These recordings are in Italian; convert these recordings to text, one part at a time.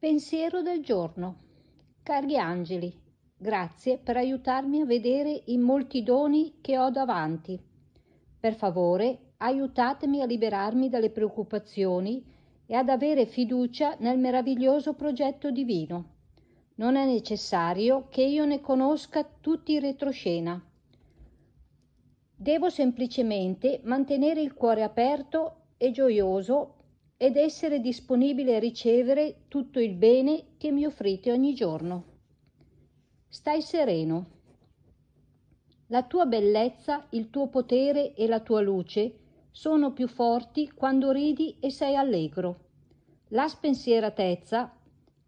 Pensiero del giorno. Cari angeli, grazie per aiutarmi a vedere i molti doni che ho davanti. Per favore, aiutatemi a liberarmi dalle preoccupazioni e ad avere fiducia nel meraviglioso progetto divino. Non è necessario che io ne conosca tutti i retroscena. Devo semplicemente mantenere il cuore aperto e gioioso ed essere disponibile a ricevere tutto il bene che mi offrite ogni giorno. Stai sereno. La tua bellezza, il tuo potere e la tua luce sono più forti quando ridi e sei allegro. La spensieratezza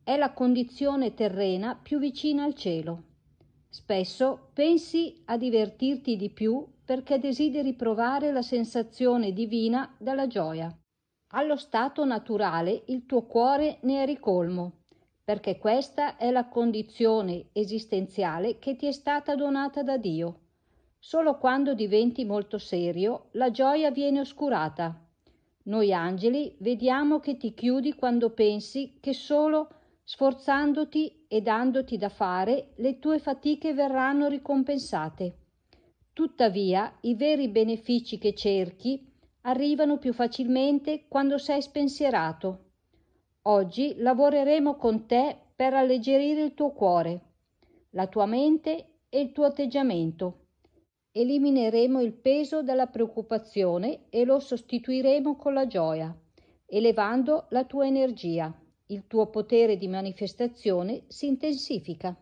è la condizione terrena più vicina al cielo. Spesso pensi a divertirti di più perché desideri provare la sensazione divina della gioia allo stato naturale il tuo cuore ne è ricolmo, perché questa è la condizione esistenziale che ti è stata donata da Dio. Solo quando diventi molto serio la gioia viene oscurata. Noi angeli vediamo che ti chiudi quando pensi che solo sforzandoti e dandoti da fare le tue fatiche verranno ricompensate. Tuttavia i veri benefici che cerchi arrivano più facilmente quando sei spensierato. Oggi lavoreremo con te per alleggerire il tuo cuore, la tua mente e il tuo atteggiamento. Elimineremo il peso della preoccupazione e lo sostituiremo con la gioia, elevando la tua energia. Il tuo potere di manifestazione si intensifica.